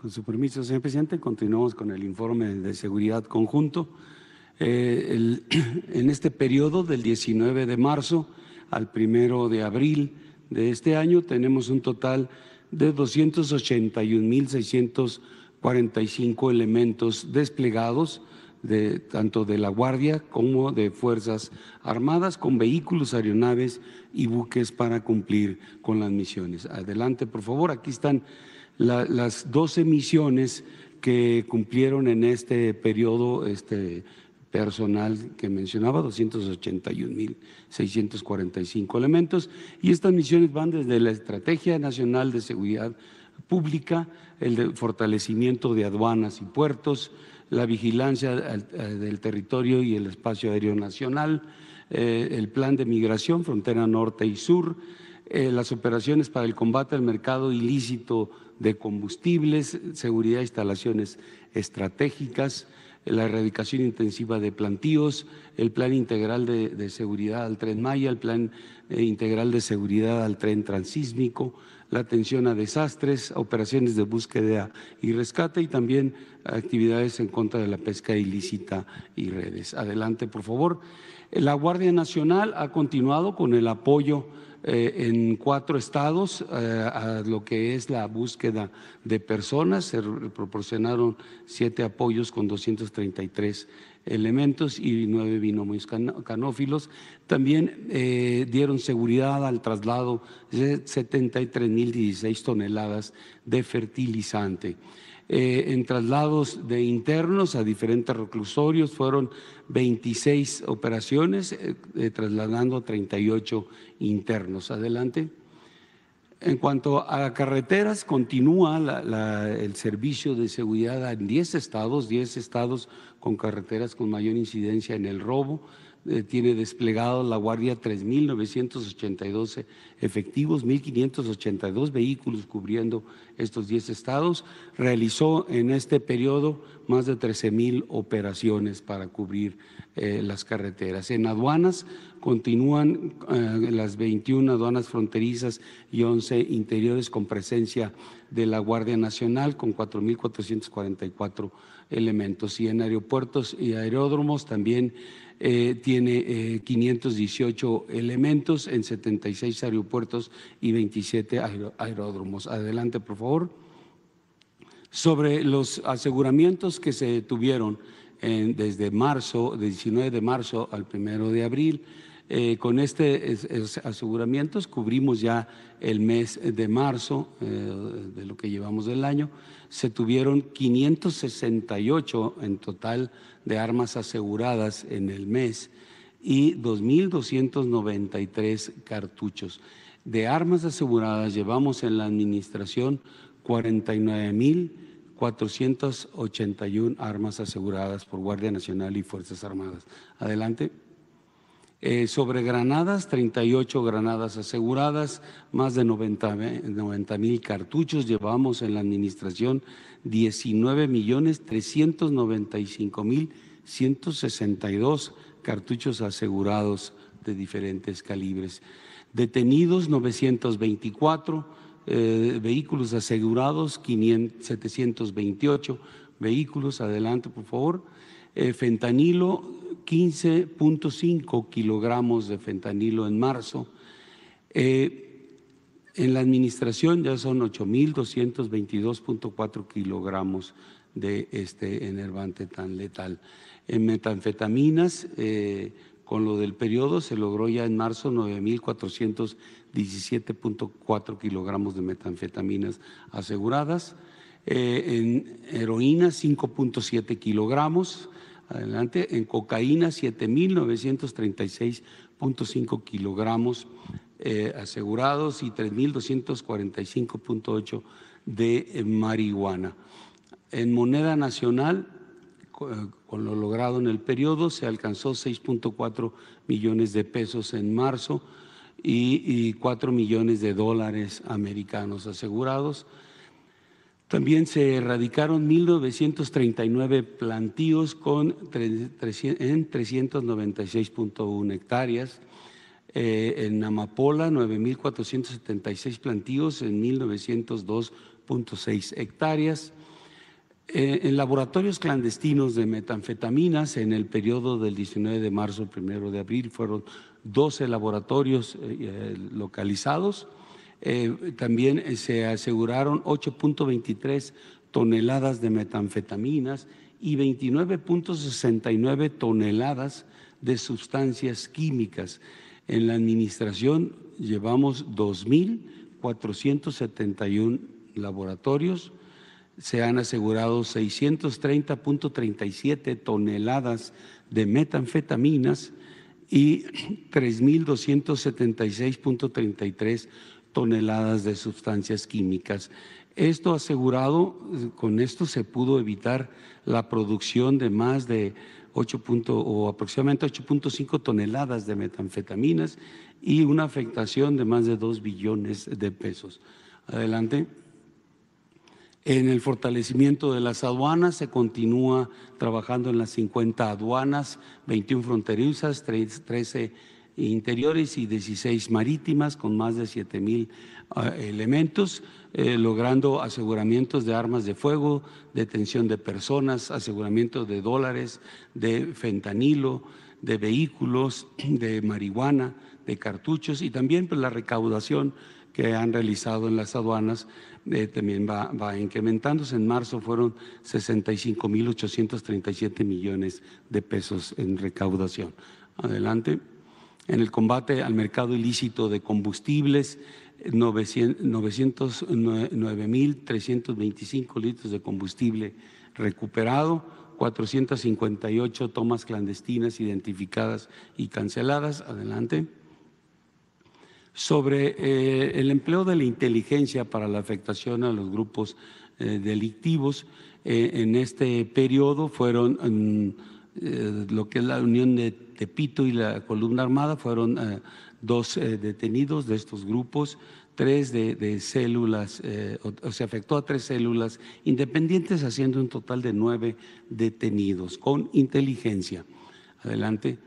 Con su permiso, señor presidente, continuamos con el informe de seguridad conjunto. Eh, en este periodo del 19 de marzo al 1 de abril de este año tenemos un total de 281.645 elementos desplegados tanto de la Guardia como de Fuerzas Armadas, con vehículos, aeronaves y buques para cumplir con las misiones. Adelante, por favor, aquí están las 12 misiones que cumplieron en este periodo este personal que mencionaba, 281.645 elementos, y estas misiones van desde la Estrategia Nacional de Seguridad Pública, el fortalecimiento de aduanas y puertos, la vigilancia del territorio y el espacio aéreo nacional, eh, el plan de migración, frontera norte y sur, eh, las operaciones para el combate al mercado ilícito de combustibles, seguridad de instalaciones estratégicas, la erradicación intensiva de plantíos, el plan integral de, seguridad al tren Maya, el plan eh, integral de seguridad al tren transísmico, la atención a desastres, operaciones de búsqueda y rescate y también actividades en contra de la pesca ilícita y redes. Adelante, por favor. La Guardia Nacional ha continuado con el apoyo eh, en cuatro estados eh, a lo que es la búsqueda de personas. Se proporcionaron siete apoyos con 233 elementos y nueve binomios canófilos. También eh, dieron seguridad al traslado de 73.016 toneladas de fertilizante. Eh, en traslados de internos a diferentes reclusorios, fueron 26 operaciones eh, eh, trasladando 38 internos. Adelante. En cuanto a carreteras, continúa el servicio de seguridad en 10 estados, 10 estados con carreteras con mayor incidencia en el robo. Eh, tiene desplegado la Guardia 3.982 efectivos, 1.582 vehículos cubriendo estos 10 estados. Realizó en este periodo más de 13.000 operaciones para cubrir eh, las carreteras. En aduanas continúan eh, las 21 aduanas fronterizas y 11 interiores con presencia de la Guardia Nacional con 4.444 elementos. Y en aeropuertos y aeródromos también eh, tiene 518 eh, elementos en 76 aeropuertos y 27 aeródromos. Adelante, por favor. Sobre los aseguramientos que se tuvieron desde marzo, de 19 de marzo al 1 de abril, eh, con este aseguramientos cubrimos ya el mes de marzo eh, de lo que llevamos del año. Se tuvieron 568 en total de armas aseguradas en el mes y 2.293 cartuchos. De armas aseguradas llevamos en la administración 49.481 armas aseguradas por Guardia Nacional y Fuerzas Armadas. Adelante. Eh, sobre granadas, 38 granadas aseguradas, más de 90 mil cartuchos. Llevamos en la administración 19 millones mil cartuchos asegurados de diferentes calibres. Detenidos 924, eh, vehículos asegurados 728 vehículos. Adelante, por favor. Eh, fentanilo 15.5 kilogramos de fentanilo en marzo. Eh, en la administración ya son 8.222.4 kilogramos de este enervante tan letal. En metanfetaminas, eh, con lo del periodo, se logró ya en marzo 9.417.4 kilogramos de metanfetaminas aseguradas. Eh, en heroína, 5.7 kilogramos adelante, en cocaína 7.936.5 kilogramos eh, asegurados y 3.245.8 de eh, marihuana. En moneda nacional, eh, con lo logrado en el periodo, se alcanzó 6.4 millones de pesos en marzo y, y 4 millones de dólares americanos asegurados también se erradicaron 1.939 plantíos con en 396.1 hectáreas. Eh, en Amapola, 9.476 plantíos en 1.902.6 hectáreas. Eh, en laboratorios clandestinos de metanfetaminas, en el periodo del 19 de marzo al 1 de abril, fueron 12 laboratorios eh, localizados eh, también eh, se aseguraron 8.23 toneladas de metanfetaminas y 29.69 toneladas de sustancias químicas. En la administración llevamos 2.471 laboratorios, se han asegurado 630.37 toneladas de metanfetaminas y 3.276.33 toneladas de sustancias químicas. Esto asegurado, con esto se pudo evitar la producción de más de 8. o aproximadamente 8.5 toneladas de metanfetaminas y una afectación de más de 2 billones de pesos. Adelante. En el fortalecimiento de las aduanas se continúa trabajando en las 50 aduanas, 21 fronterizas, 13 interiores y 16 marítimas con más de 7 mil ah, elementos, eh, logrando aseguramientos de armas de fuego, detención de personas, aseguramientos de dólares, de fentanilo, de vehículos, de marihuana, de cartuchos y también pues, la recaudación que han realizado en las aduanas eh, también va, va, incrementándose. En marzo fueron 65.837 millones de pesos en recaudación. Adelante en el combate al mercado ilícito de combustibles, 909.325 litros de combustible recuperado, 458 tomas clandestinas identificadas y canceladas. Adelante. Sobre eh, el empleo de la inteligencia para la afectación a los grupos eh, delictivos, eh, en este periodo fueron mm, eh, lo que es la unión de Tepito y la columna armada, fueron eh, dos eh, detenidos de estos grupos, tres de, células, o, sea, se afectó a tres células independientes, haciendo un total de nueve detenidos con inteligencia. Adelante.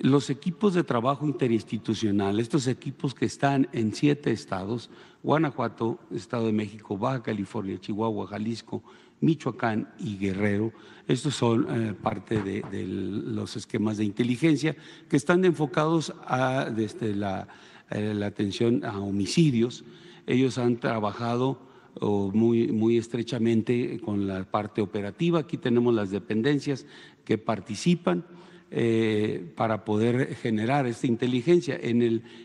Los equipos de trabajo interinstitucional, estos equipos que están en siete estados, Guanajuato, Estado de México, Baja California, Chihuahua, Jalisco, Michoacán y Guerrero. Estos son eh, parte de, los esquemas de inteligencia que están enfocados a, desde la, eh, atención a homicidios. Ellos han trabajado muy, estrechamente con la parte operativa. Aquí tenemos las dependencias que participan eh, para poder generar esta inteligencia. en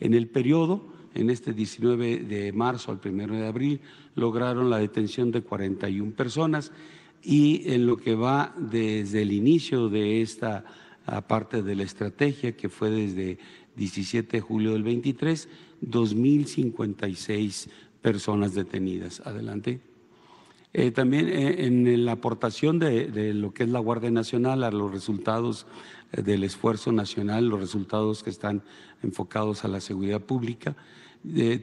el periodo en este 19 de marzo al 1 de abril lograron la detención de 41 personas y en lo que va desde el inicio de esta parte de la estrategia, que fue desde 17 de julio del 23, 2.056 personas detenidas. Adelante. Eh, también eh, en la aportación de, lo que es la Guardia Nacional a los resultados eh, del esfuerzo nacional, los resultados que están enfocados a la seguridad pública,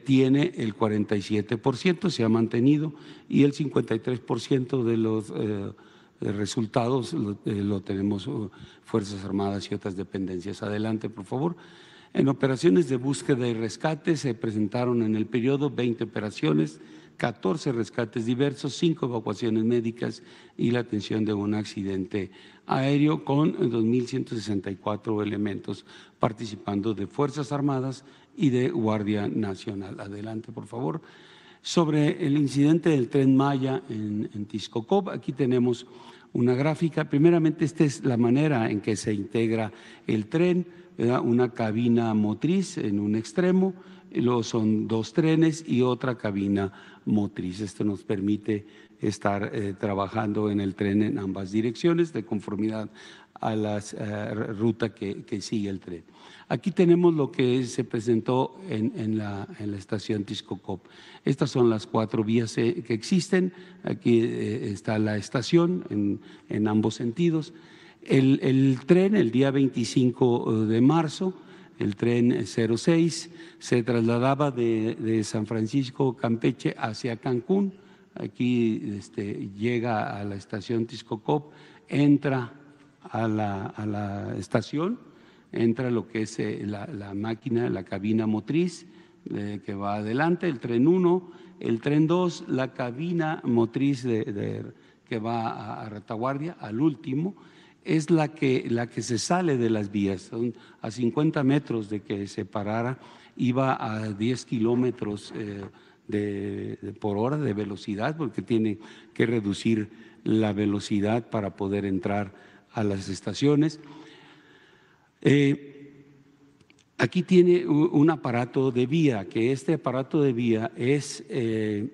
tiene el 47%, se ha mantenido, y el 53% de los resultados lo, lo tenemos uh, Fuerzas Armadas y otras dependencias. Adelante, por favor. En operaciones de búsqueda y rescate se presentaron en el periodo 20 operaciones 14 rescates diversos, 5 evacuaciones médicas y la atención de un accidente aéreo con 2.164 elementos participando de Fuerzas Armadas y de Guardia Nacional. Adelante, por favor. Sobre el incidente del tren Maya en, en aquí tenemos una gráfica. Primeramente, esta es la manera en que se integra el tren, una cabina motriz en un extremo, Luego son dos trenes y otra cabina motriz. Esto nos permite estar eh, trabajando en el tren en ambas direcciones de conformidad a la eh, ruta que, sigue el tren. Aquí tenemos lo que se presentó en, la, en la, estación Tiscocop. Estas son las cuatro vías eh, que existen. Aquí está la estación en, ambos sentidos. El, el, tren el día 25 de marzo el tren 06, se trasladaba de, San Francisco, Campeche, hacia Cancún. Aquí este, llega a la estación Tiscocop, entra a la, estación, entra lo que es eh, la, máquina, la cabina motriz eh, que va adelante, el tren 1, el tren 2, la cabina motriz que va a retaguardia, al último es la que, la que se sale de las vías. A 50 metros de que se parara, iba a 10 kilómetros eh, por hora de velocidad, porque tiene que reducir la velocidad para poder entrar a las estaciones. Eh, aquí tiene un aparato de vía, que este aparato de vía es eh,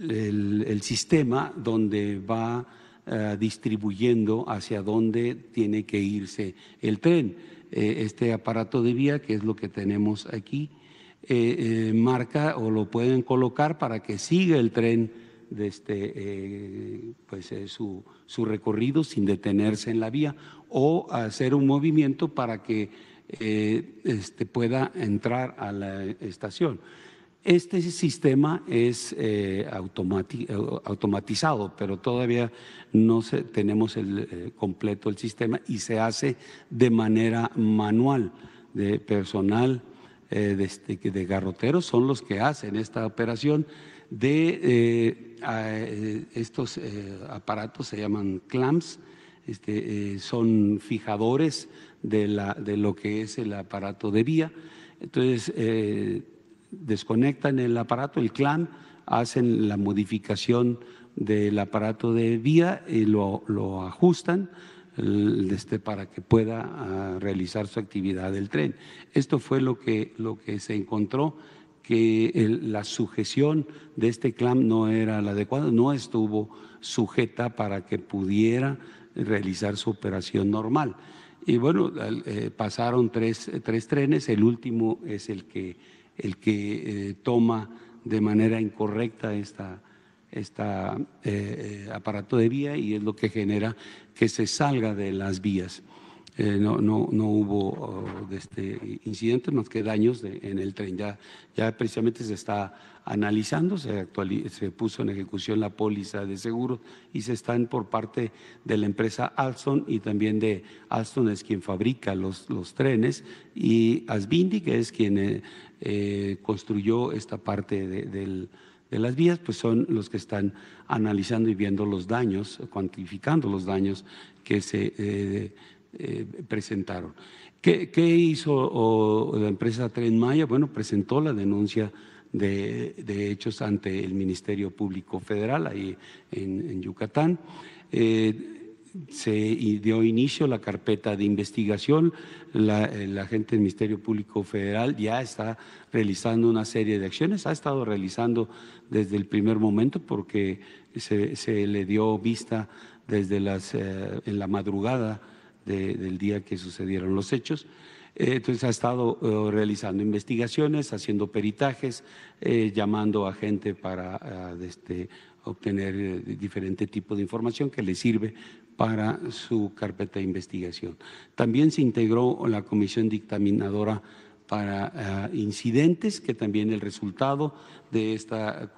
el, sistema donde va eh, distribuyendo hacia dónde tiene que irse el tren. Eh, este aparato de vía, que es lo que tenemos aquí, eh, marca o lo pueden colocar para que siga el tren este, pues, su, su, recorrido sin detenerse en la vía o hacer un movimiento para que este, pueda entrar a la estación. Este sistema es eh, eh, automatizado, pero todavía no tenemos el, eh, completo el sistema y se hace de manera manual, de personal este, de, garroteros son los que hacen esta operación de estos aparatos, se llaman clamps, este, son fijadores de, de, lo que es el aparato de vía. Entonces, desconectan el aparato, el clan hacen la modificación del aparato de vía y lo, ajustan este, para que pueda ah, realizar su actividad del tren. Esto fue lo que, lo que se encontró, que la sujeción de este clan no era la adecuada, no estuvo sujeta para que pudiera realizar su operación normal. Y bueno, eh, pasaron tres, tres trenes, el último es el que el que eh, toma de manera incorrecta esta, eh, eh, aparato de vía y es lo que genera que se salga de las vías. Eh, no, no, no, hubo oh, de este, incidente más que daños en el tren. Ya, ya precisamente se está analizando, se, se puso en ejecución la póliza de seguro y se están por parte de la empresa Alstom y también de Alstom es quien fabrica los, los trenes y Asbindi, que es quien eh, eh, construyó esta parte de, las vías, pues son los que están analizando y viendo los daños, cuantificando los daños que se eh, presentaron. ¿Qué, hizo la empresa Tren Maya? Bueno, presentó la denuncia de, hechos ante el Ministerio Público Federal ahí en, Yucatán. Eh, se dio inicio la carpeta de investigación. La, gente del Ministerio Público Federal ya está realizando una serie de acciones, ha estado realizando desde el primer momento porque se, le dio vista desde las, eh, en la madrugada del día que sucedieron los hechos. Eh, entonces ha estado eh, realizando investigaciones, haciendo peritajes, eh, llamando a gente para este, obtener diferente tipo de información que le sirve para su carpeta de investigación. También se integró la comisión dictaminadora para incidentes, que también el resultado de esta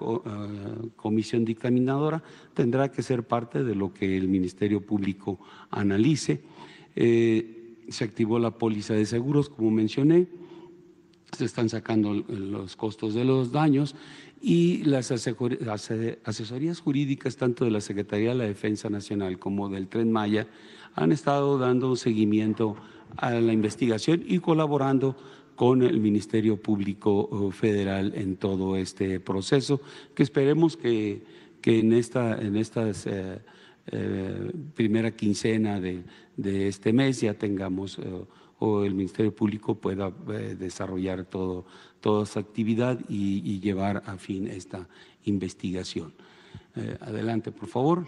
comisión dictaminadora tendrá que ser parte de lo que el Ministerio Público analice eh, se activó la póliza de seguros, como mencioné, se están sacando los costos de los daños y las asesorías jurídicas tanto de la Secretaría de la Defensa Nacional como del Tren Maya han estado dando seguimiento a la investigación y colaborando con el Ministerio Público eh, Federal en todo este proceso, que esperemos que, en, esta, en estas... Eh, eh, primera quincena de, de, este mes ya tengamos eh, o el Ministerio Público pueda eh, desarrollar todo, toda esta actividad y, y, llevar a fin esta investigación. adelante, por favor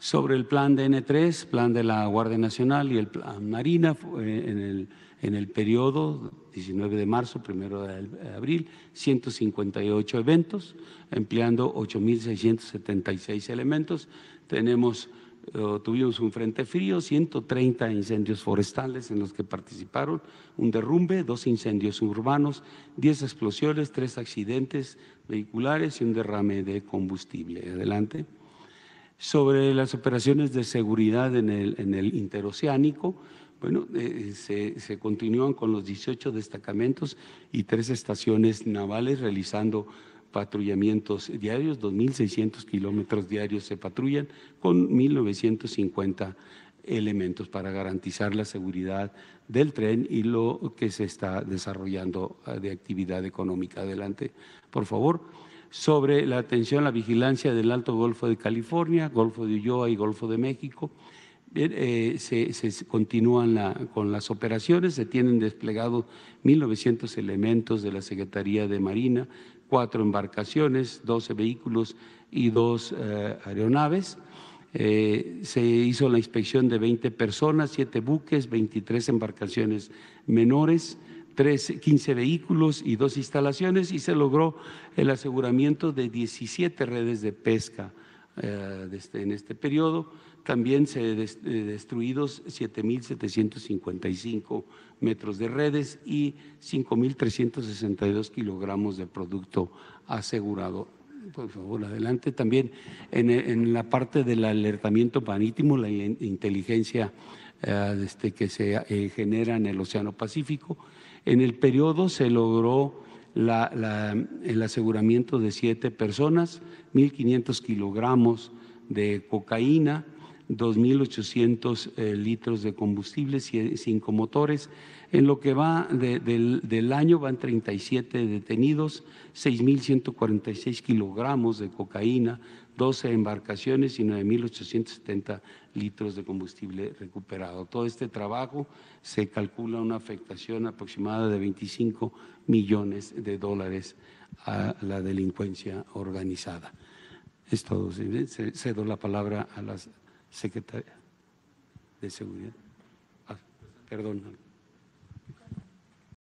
sobre el plan de N3, plan de la Guardia Nacional y el plan Marina eh, en el, en periodo 19 de marzo, 1 de abril, 158 eventos, empleando 8.676 elementos. Tenemos, eh, tuvimos un frente frío, 130 incendios forestales en los que participaron, un derrumbe, dos incendios urbanos, 10 explosiones, tres accidentes vehiculares y un derrame de combustible. Adelante sobre las operaciones de seguridad en el, en el interoceánico. Bueno, eh, eh, se, se, continúan con los 18 destacamentos y tres estaciones navales realizando patrullamientos diarios, 2.600 kilómetros diarios se patrullan con 1.950 elementos para garantizar la seguridad del tren y lo que se está desarrollando eh, de actividad económica. Adelante, por favor sobre la atención, la vigilancia del Alto Golfo de California, Golfo de Ulloa y Golfo de México. Eh, eh, se, continúan con las operaciones, se tienen desplegados 1.900 elementos de la Secretaría de Marina, cuatro embarcaciones, 12 vehículos y dos eh, aeronaves. se hizo la inspección de 20 personas, siete buques, 23 embarcaciones menores. 15 vehículos y dos instalaciones y se logró el aseguramiento de 17 redes de pesca eh, este, en este periodo. También se des, eh, destruidos 7.755 metros de redes y 5.362 kilogramos de producto asegurado. Por favor, adelante. También en, la parte del alertamiento marítimo, la inteligencia eh, este, que se genera en el Océano Pacífico, en el periodo se logró el aseguramiento de siete personas, 1.500 kilogramos de cocaína, 2.800 eh, litros de combustible, cinco motores. En lo que va del, del, año van 37 detenidos, 6.146 kilogramos de cocaína, 12 embarcaciones y 9.870 litros de combustible recuperado. Todo este trabajo se calcula una afectación aproximada de 25 millones de dólares a la delincuencia organizada. Es todo. Cedo la palabra a la secretaria de Seguridad. Ah, perdón.